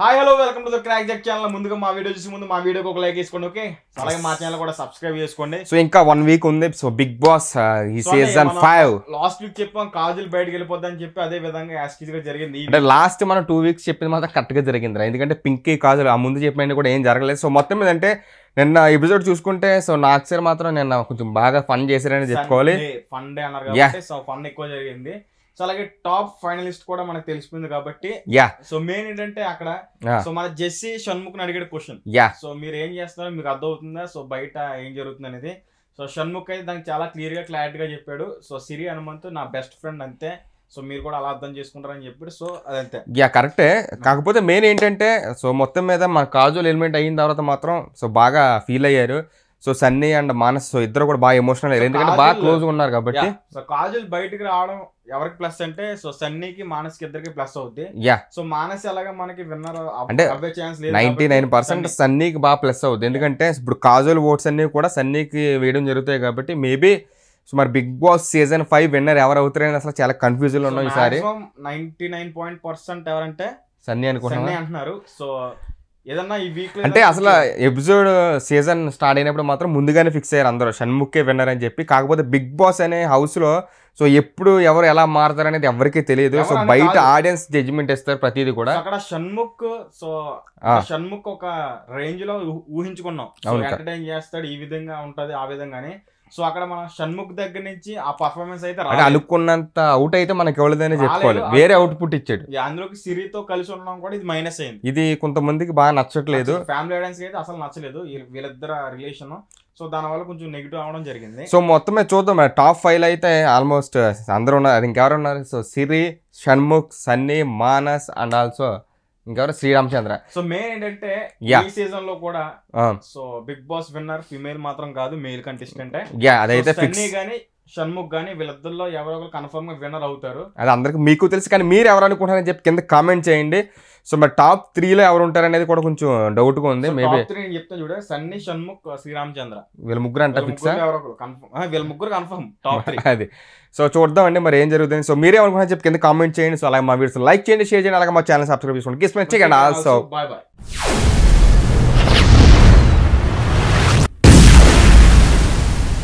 hi hello welcome to the Crack Jack channel ముందుగా మా video చూసి ముందు మా వీడియోకి ఒక లైక్ చేసుకోండి ఓకే అలాగే మా ఛానల్ కూడా సబ్స్క్రైబ్ చేసుకోండి సో ఇంకా వన్ వీక్ ఉంది సో బిగ్ బాస్ ఈ సీజన్ ఫైవ్ లాస్ట్ వీక్ చెప్పాం కాజల్ బయటకి వెళ్ళిపోద్దని చెప్పి అదే విధంగా యాస్టీజ్ గా జరిగింది అంటే లాస్ట్ మనం టూ వీక్స్ చెప్పింది మాత్రం కరెక్ట్ గా జరిగింది ఎందుకంటే పింకీ కాజల్ ఆ ముందు చెప్పిన కూడా ఏం జరగలేదు సో మొత్తం మీద అంటే నిన్న ఎపిసోడ్ చూసుకుంటే సో నాక్సర్ మాత్రం నిన్న కొంచెం బాగా ఫన్ చేశారని చెప్పుకోవాలి ఫండ్ అన్నారు సో ఫన్ ఎక్కువ జరిగింది సో అలాగే టాప్ ఫైనలిస్ట్ కూడా మనకు తెలిసిపోయింది కాబట్టి యా సో మెయిన్ ఏంటంటే అక్కడ సో మన జెస్సి షణ్ముఖ్ అడిగే క్వశ్చన్ యా సో మీరు ఏం చేస్తున్నారో మీకు అర్థం అవుతుందా సో బయట ఏం జరుగుతుంది అనేది సో షణ్ముఖ్ అయితే దానికి చాలా క్లియర్ గా క్లారిటీ గా చెప్పాడు సో సిరి హనుమంతు నా బెస్ట్ ఫ్రెండ్ అంతే సో మీరు కూడా అలా అర్థం చేసుకుంటారని చెప్పాడు సో అదంతే యా కరెక్టే కాకపోతే మెయిన్ ఏంటంటే సో మొత్తం మీద మన కాజువల్ ఎలిమెంట్ అయిన తర్వాత మాత్రం సో బాగా ఫీల్ అయ్యారు so Sunny and Manas so ఇద్దరు కూడా బాగా ఎమోషనల్ అయ్యారు ఎందుకంటే బాగా క్లోజ్ ఉన్నారు కాబట్టి సో కాజల్ బయటకు రావడం ఎవరికి ప్లస్ అంటే సో సన్నీకి మానస్ కి ఇద్దరికి ప్లస్ అవుద్ది యా సో మానస్ ఎలాగా మనకి విన్నర్ అంటే నైన్టీ నైన్ పర్సెంట్ సన్నీకి బాగా ప్లస్ అవుద్ది ఎందుకంటే ఇప్పుడు కాజల్ ఓట్స్ అన్ని కూడా సన్నీకి వేయడం జరుగుతాయి కాబట్టి మేబీ సో మరి Bigg Boss season five winner ఎవరు అవుతారు అని అసలు చాలా కన్ఫ్యూజన్ లో ఉన్నాం ఈసారి నైన్టీ నైన్ పాయింట్ పర్సెంట్ ఎవరంటే సన్నీ అనుకుంటున్నారు సో ఏదన్నా ఈ వీక్ అంటే అసలు ఎపిసోడ్ సీజన్ స్టార్ట్ అయినప్పుడు మాత్రం ముందుగానే ఫిక్స్ అయ్యారు అందరూ షణ్ముఖే విన్నర్ అని చెప్పి కాకపోతే బిగ్ బాస్ అనే హౌస్లో సో ఎప్పుడు ఎవరు ఎలా మారుతారు అనేది ఎవరికి తెలియదు సో బయట ఆడియన్స్ జడ్జిమెంట్ ఇస్తారు ప్రతిది కూడా అక్కడ షణ్ముఖ్ సో షణ్ముఖ్ ఒక రేంజ్ లో ఊహించుకున్నాం ఎంటర్టైన్ చేస్తాడు ఈ విధంగా ఉంటది ఆ విధంగానే సో అక్కడ మన షణ్ముఖ్ దగ్గర నుంచి ఆ పర్ఫార్మెన్స్ అయితే అలుక్కున్నంత అవుట్ అయితే మనకి ఎవరిదైనా చెప్పుకోవాలి వేరే అవుట్పుట్ ఇచ్చాడు అందులోకి సిరితో కలిసి ఉండడం కూడా ఇది మైనస్ అయింది ఇది కొంతమందికి బాగా నచ్చట్లేదు ఫ్యామిలీ ఆడియన్స్ అయితే అసలు నచ్చలేదు వీళ్ళిద్దరు రిలేషన్ సో దాని వల్ల కొంచెం నెగిటివ్ అవడం జరిగింది సో మొత్తమే చూద్దాం టాప్ ఫైవ్ అయితే ఆల్మోస్ట్ అందరూ ఉన్నారు ఇంకెవరు ఉన్నారు so Siri Shanmukh Sunny Manas and also ఇంకెవరు శ్రీరామచంద్ర సో మెయిన్ ఏంటంటే ఈ సీజన్ లో కూడా so Bigg Boss winner female మాత్రం కాదు మేల్ కంటెస్టెంట్ అదైతే ఫిక్స్ కానీ షణ్ముఖ్ కానీ వీళ్ళిద్దరిలో ఎవరో ఒకరు కన్ఫర్మ్ గా విన్నర్ అవుతారు అది అందరికి మీకు తెలుసు కానీ మీరు ఎవరు అనుకుంటారని చెప్పి కింద కామెంట్ చేయండి సో మరి టాప్ త్రీలో ఎవరు ఉంటారు అనేది కూడా కొంచెం డౌట్ గా ఉంది నేను చెప్తాను చూడ సన్నీ షణ్ముఖ్ శ్రీరామచంద్ర వీళ్ళ ముగ్గురు అంట ఫిక్స్ వీళ్ళ ముగ్గురు కన్ఫర్మ్ టాప్ అది సో చూద్దాం అండి మరి ఏం జరుగుతుంది సో మీరే అనుకుంటారని చెప్పి కింద కామెంట్ చేయండి సో అలాగే మా వీడియోస్ లైక్ చేయండి షేర్ చేయండి అలాగే మా ఛానల్ సబ్స్క్రైబ్ చేసుకోండి కిస్ బాయ్ బాయ్